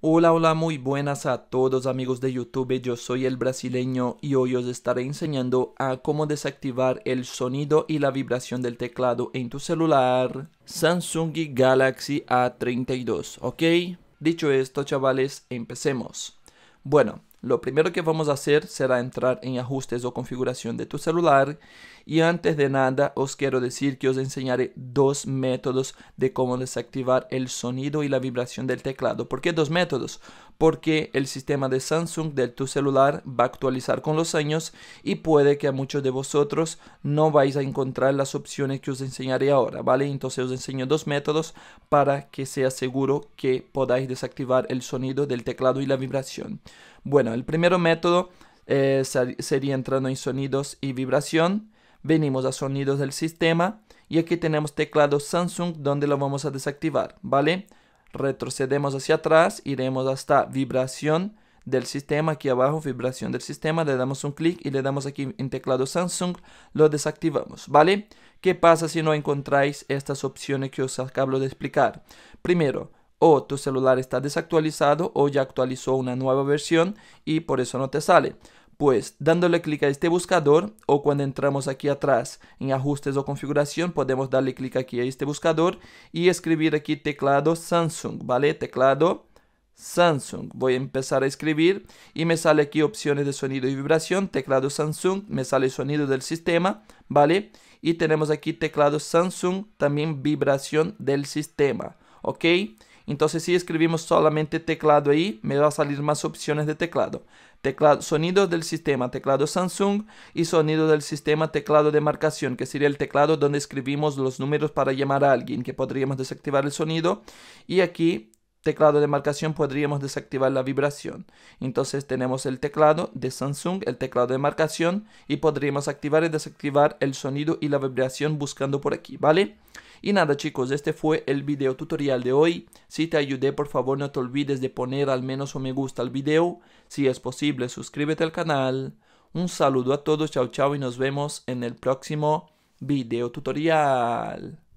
Hola, hola, muy buenas a todos amigos de YouTube, yo soy el brasileño y hoy os estaré enseñando a cómo desactivar el sonido y la vibración del teclado en tu celular Samsung Galaxy A32, ¿ok? Dicho esto, chavales, empecemos. Bueno, lo primero que vamos a hacer será entrar en ajustes o configuración de tu celular y antes de nada os quiero decir que os enseñaré dos métodos de cómo desactivar el sonido y la vibración del teclado. ¿Por qué dos métodos? Porque el sistema de Samsung de tu celular va a actualizar con los años y puede que a muchos de vosotros no vais a encontrar las opciones que os enseñaré ahora, ¿vale? Entonces os enseño dos métodos para que sea seguro que podáis desactivar el sonido del teclado y la vibración. Bueno, el primer método eh, sería entrando en sonidos y vibración. Venimos a sonidos del sistema y aquí tenemos teclado Samsung donde lo vamos a desactivar, ¿vale? Retrocedemos hacia atrás, iremos hasta vibración del sistema, aquí abajo, vibración del sistema, le damos un clic y le damos aquí en teclado Samsung, lo desactivamos, ¿vale? ¿Qué pasa si no encontráis estas opciones que os acabo de explicar? Primero, o tu celular está desactualizado o ya actualizó una nueva versión y por eso no te sale. Pues dándole clic a este buscador o cuando entramos aquí atrás en ajustes o configuración podemos darle clic aquí a este buscador y escribir aquí teclado Samsung, ¿vale? Teclado Samsung. Voy a empezar a escribir y me sale aquí opciones de sonido y vibración, teclado Samsung, me sale sonido del sistema, ¿vale? Y tenemos aquí teclado Samsung, también vibración del sistema, ¿ok? Entonces si escribimos solamente teclado ahí, me va a salir más opciones de teclado. Teclado, sonido del sistema, teclado Samsung y sonido del sistema, teclado de marcación, que sería el teclado donde escribimos los números para llamar a alguien, que podríamos desactivar el sonido. Y aquí teclado de marcación podríamos desactivar la vibración. Entonces tenemos el teclado de Samsung, el teclado de marcación y podríamos activar y desactivar el sonido y la vibración buscando por aquí, ¿vale? Y nada chicos, este fue el video tutorial de hoy. Si te ayudé por favor no te olvides de poner al menos un me gusta al video. Si es posible suscríbete al canal. Un saludo a todos, chao chao y nos vemos en el próximo video tutorial.